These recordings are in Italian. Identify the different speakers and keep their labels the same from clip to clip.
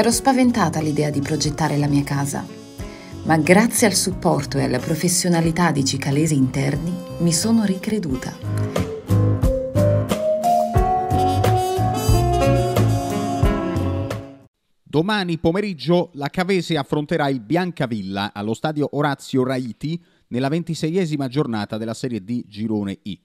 Speaker 1: Ero spaventata all'idea di progettare la mia casa, ma grazie al supporto e alla professionalità di cicalesi interni mi sono ricreduta. Domani pomeriggio la Cavese affronterà il Biancavilla allo stadio Orazio Raiti nella ventiseiesima giornata della Serie D Girone I.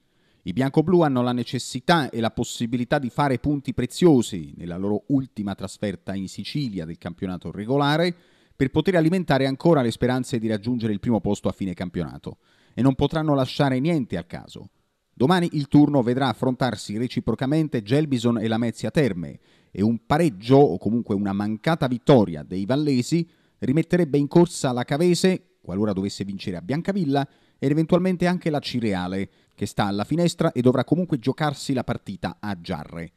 Speaker 1: I bianco-blu hanno la necessità e la possibilità di fare punti preziosi nella loro ultima trasferta in Sicilia del campionato regolare per poter alimentare ancora le speranze di raggiungere il primo posto a fine campionato e non potranno lasciare niente al caso. Domani il turno vedrà affrontarsi reciprocamente Gelbison e Lamezia Terme e un pareggio o comunque una mancata vittoria dei Vallesi rimetterebbe in corsa la Cavese qualora dovesse vincere a Biancavilla, ed eventualmente anche la Cireale, che sta alla finestra e dovrà comunque giocarsi la partita a Giarre.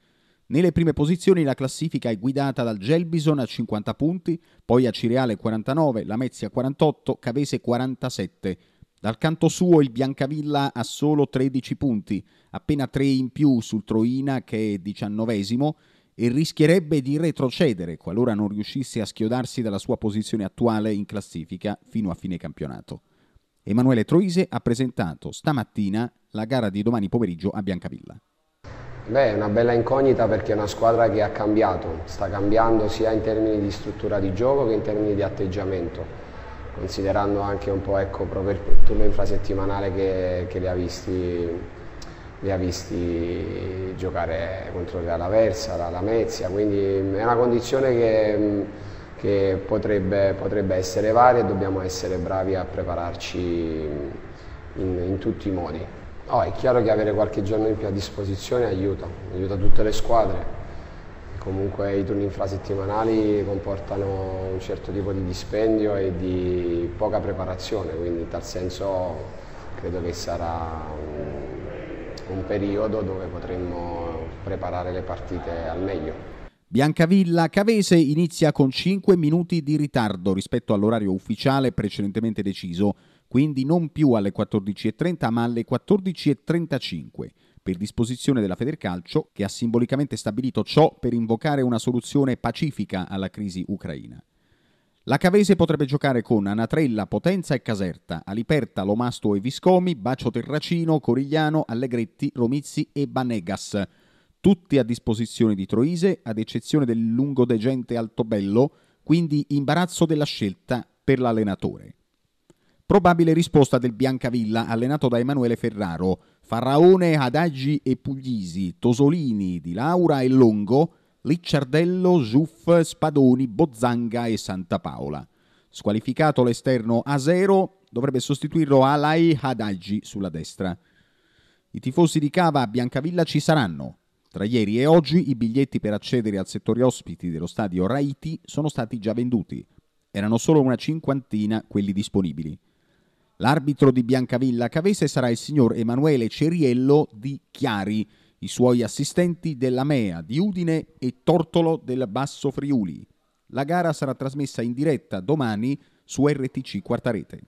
Speaker 1: Nelle prime posizioni la classifica è guidata dal Gelbison a 50 punti, poi a Cireale 49, Lamezia 48, Cavese 47. Dal canto suo il Biancavilla ha solo 13 punti, appena 3 in più sul Troina che è 19 e rischierebbe di retrocedere qualora non riuscisse a schiodarsi dalla sua posizione attuale in classifica fino a fine campionato. Emanuele Troise ha presentato stamattina la gara di domani pomeriggio a Biancavilla.
Speaker 2: Beh, è una bella incognita perché è una squadra che ha cambiato, sta cambiando sia in termini di struttura di gioco che in termini di atteggiamento, considerando anche un po' ecco, proprio il turno infrasettimanale che, che li ha visti li ha visti giocare contro la Versa, la Lamezia, quindi mm, è una condizione che, mm, che potrebbe, potrebbe, essere varia e dobbiamo essere bravi a prepararci mm, in, in tutti i modi. Oh, è chiaro che avere qualche giorno in più a disposizione aiuta, aiuta tutte le squadre. Comunque i turni infrasettimanali comportano un certo tipo di dispendio e di poca preparazione, quindi in tal senso credo che sarà un un periodo dove potremmo preparare le partite al meglio.
Speaker 1: Biancavilla Cavese inizia con 5 minuti di ritardo rispetto all'orario ufficiale precedentemente deciso, quindi non più alle 14.30 ma alle 14.35 per disposizione della Federcalcio che ha simbolicamente stabilito ciò per invocare una soluzione pacifica alla crisi ucraina. La Cavese potrebbe giocare con Anatrella, Potenza e Caserta, Aliperta, Lomasto e Viscomi, Bacio Terracino, Corigliano, Allegretti, Romizzi e Banegas. Tutti a disposizione di Troise, ad eccezione del lungodegente Altobello, quindi imbarazzo della scelta per l'allenatore. Probabile risposta del Biancavilla, allenato da Emanuele Ferraro, Farraone, Adagi e Puglisi, Tosolini, Di Laura e Longo, Licciardello, Zuff, Spadoni, Bozzanga e Santa Paola. Squalificato l'esterno a Asero, dovrebbe sostituirlo Alai Hadaggi sulla destra. I tifosi di Cava a Biancavilla ci saranno. Tra ieri e oggi i biglietti per accedere al settore ospiti dello stadio Raiti sono stati già venduti. Erano solo una cinquantina quelli disponibili. L'arbitro di Biancavilla Cavese sarà il signor Emanuele Ceriello di Chiari, i suoi assistenti della Mea di Udine e Tortolo del Basso Friuli. La gara sarà trasmessa in diretta domani su RTC Quartarete.